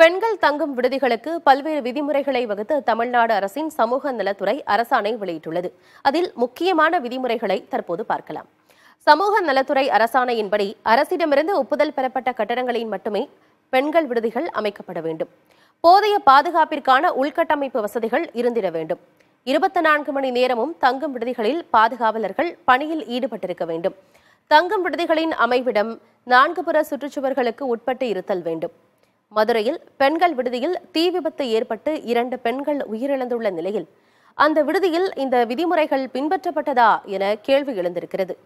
பெண்கள் தங்கும் விடுதிகளுக்கு பல்வேறு விதிமுறைகளை வகுத்து தமிழ்நாடு அரசின் சமூக நலத்துறை அரசாணை வெளியிட்டுள்ளது அதில் முக்கியமான விதிமுறைகளை தற்போது பார்க்கலாம் சமூக நலத்துறை அரசாணையின்படி அரசிடமிருந்து ஒப்புதல் பெறப்பட்ட கட்டடங்களில் மட்டுமே பெண்கள் விடுதிகள் அமைக்கப்பட வேண்டும் போதிய பாதுகாப்பிற்கான உள்கட்டமைப்பு வசதிகள் இருந்திட வேண்டும் இருபத்தி நான்கு மணி நேரமும் தங்கும் விடுதிகளில் பாதுகாவலர்கள் பணியில் ஈடுபட்டிருக்க வேண்டும் தங்கும் விடுதிகளின் அமைவிடம் நான்கு புற சுற்றுச்சுவர்களுக்கு உட்பட்டு இருத்தல் வேண்டும் மதுரையில் பெண்கள் விடுதியில் தீ விபத்து ஏற்பட்டு இரண்டு பெண்கள் உயிரிழந்துள்ள நிலையில் அந்த விடுதியில் இந்த விதிமுறைகள் பின்பற்றப்பட்டதா என கேள்வி எழுந்திருக்கிறது